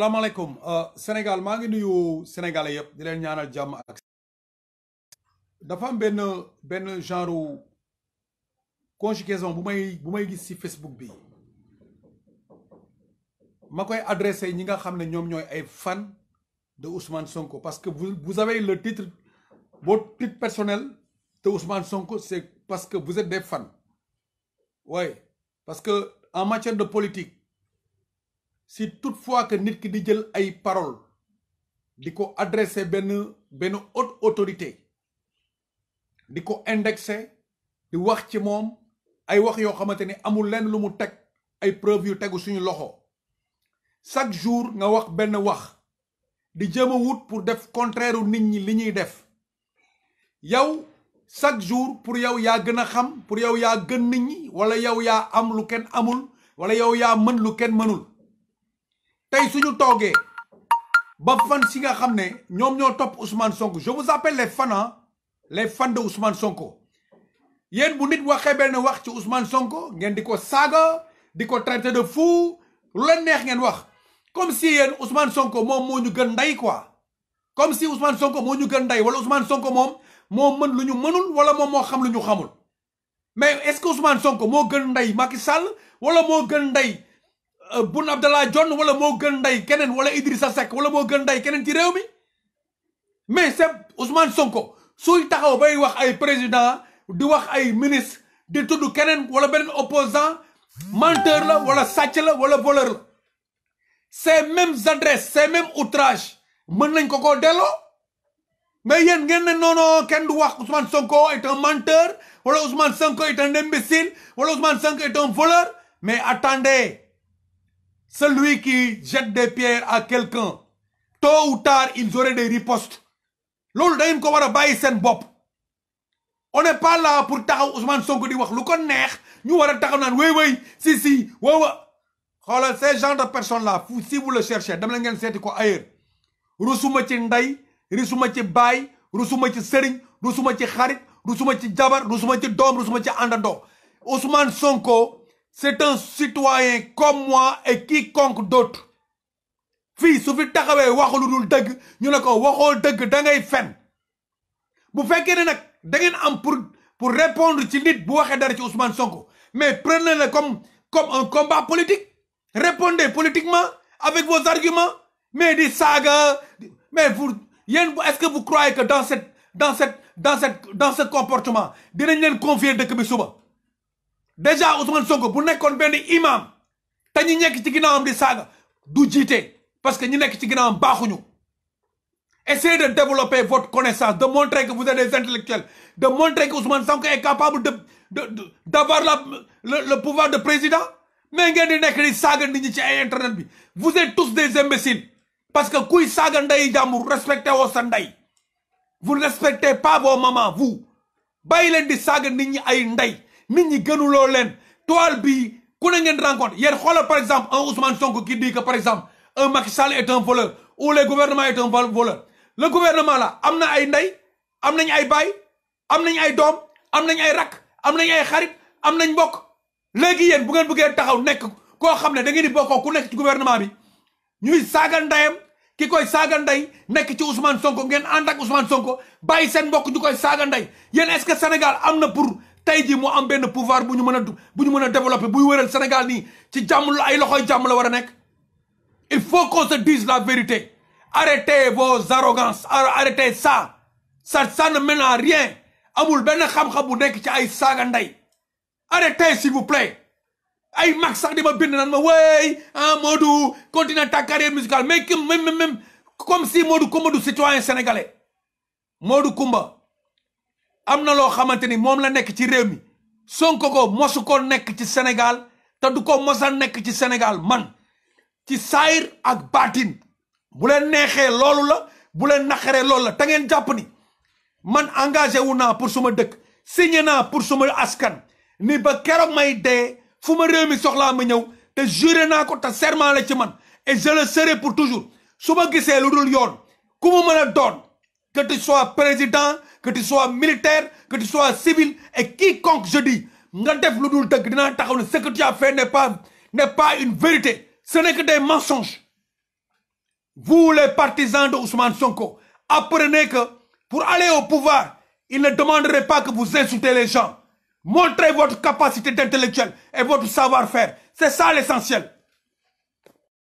alaikum. Uh, Sénégal je suis nuyu sénégalais Sénégal, di je ñaanal jàmm ak dafa am ben ben genre conjugaison je suis bu may ci Facebook Je ma ñi nga fan de Ousmane Sonko parce que vous avez le titre votre titre personnel de Ousmane Sonko c'est parce que vous êtes des fans Oui, parce que en matière de politique si toutefois que nit ki di jël ay parole diko adresser ben ben haute autorité diko indexer di wax ci mom ay wax yo xamanteni ni amul lenn lu mu tek ay preuve yu tegu suñu loxo chaque jour nga wax ben wax di jéem wut pour def contraire u nit ñi li ñuy def yow chaque jour pour yow ya gëna xam pour yow ya gën nit ñi wala yow ya am lu ken amul wala yow ya mën lu mënul tay suñu togué ba fan si nga xamné ne ñoo top Ousmane Sonko je vous appelle les fans les fans de Ousmane Sonko yeen bu nit waxee ben wax ci Ousmane Sonko ngeen di saga diko traiter de fou lu leen neex ngeen wax comme si yeen Ousmane Sonko mom moo ñu gën nday quoi comme si Ousmane Sonko moo ñu gën nday wala Ousmane Sonko mom mo mën luñu ñu mënul wala mom mo xam luñu xamul mais est ce que Ousmane Sonko mo gën nday Macky Sall wala mo gën nday Euh, Boun Abdallah Dionne wala moo gën nday keneen wala Idrissa Seck wala moo gën day keneen ci réew mi mais c'est Ousmane Sonko suy taxaw bay wax ay président di wax ay ministre di tudd keneen wala beneen opposant menteur la wala sàcc la wala voleur la ces mêmes adresses ces mën nañ ko koo delloo mais yéen ngeen ne noonoo kenn du wax Ousmane Sonko est un menteur wala Ousmane Sonko est un imbécile wala Ousmane Sonko est un voleur mais attendez Celui qui jette des pierres à quelqu'un, tôt ou tard, ils auraient des ripostes. Lol, dañu ko war a bàyyi seen bopp on n'est pas là pour taxaw Ousmane Sonko di wax lu ko neex ñu wara taxaw naan wéy wéy si si woowa xoolal ces genre de personnes là fu si vous le cherchez dam la ngeen setti ko ailleurs rusuma ci nday rusuma ci baay rusuma ci serigne rusuma ci xarit rusuma ci jabar rusuma ci dom, rusuma ci àndandoo Ousmane Sonko c'est un citoyen comme moi et quiconque d'autre Fils, su fi taxawee que vous avez dëgg ñu ne ko pas dëgg da ngay fen bu Vous faites nag da pour pour répondre ci nit bu vous dara ci Ousmane Sonko mais prenez-le comme comme un combat politique répondez politiquement avec vos arguments mais di saga. mais vous est-ce que vous croyez que dans cette dans cette dans cette dans ce comportement vous leen confier de bi déjà Ousmane Sonko bu nekkoon benn imam te ñi nekk ci ginnaawam di saaga du jiite parce que ñi nekk ci de baaxuñu essayez de développer votre connaissance de montrer que vous êtes des intellectuels de montrer que Ousmane Sonko est capable de d'avoir le, le pouvoir de président mais ngeen di nekk di saga de ci internet vous êtes tous des imbéciles parce que qui saga ndeyu jàmbur respecté woo sa ndey vous ne respectez pas vos mamans vous bàyyi les di de nit ñi ay nit ñi gënuloo leen toile bi ku ne ngeen rencontre yéen xoolal par exemple un Ousmane Sonko qui dit que par exemple un Macky Sall est un voleur ou le gouvernement la am na ay nday am nañ ay baay am nañ ay doom am nañ ay rakk am nañ ay xarit am nañ mbokk léegi yéen bu ngeen bëggee taxaw nekk koo xam ne da ngeen di bokkoo ku nekk ci gouvernement bi ñuy saaga ndeyam ki koy saaga ndey nekk ci Ousmane Sonko ngeen ànd ak Ousmane Sonko bàyyi seen mbokk ñu koy saaga ndey yéen est-ce Sénégal am na pour tey mo am ben pouvoir buñu ñu buñu a développer buy wëral Sénégal nii ci jàmm la ay loxoy jamm la wara nek il faut qu'on se dise la vérité arrêtez vos arrogances arrêtez ça ça ça ne mène à rien amul ben xam-xam bu nekk ci ay saaga arrêtez s'il vous plaît ay max sax di bind nan ma way. ah hein, Modou continue ta carrière musicale mais même même comme si Modou Coumba du citoyen sénégalais Modou kumba. am na loo xamante ni moom la nekk ci réew mi Sonko ko mosu ko nekk ci Sénégal te du ko mosa nekk ci Sénégal man ci saayir ak baatin bu leen neexee loolu la bu leen naqaree loolu la te ngeen jàpp ni man engagé wu naa pour suma dëkk signé naa pour suma askan ni ba keroog may dee fu ma réew mi soxlaa ma ñëw te juré naa ko ta serment la ci man et je le serai pour toujours su ma gisee lu dul yoon ku mu mën a doon que tu sois président que tu sois militaire que tu sois civil et quiconque je dis ce que tu as fait n'est pas pas une vérité ce n'est que des mensonges vous les partisans de Ousmane Sonko apprenez que pour aller au pouvoir il ne demanderait pas que vous insultez les gens montrez votre capacité intellectuelle et votre savoir-faire c'est ça l'essentiel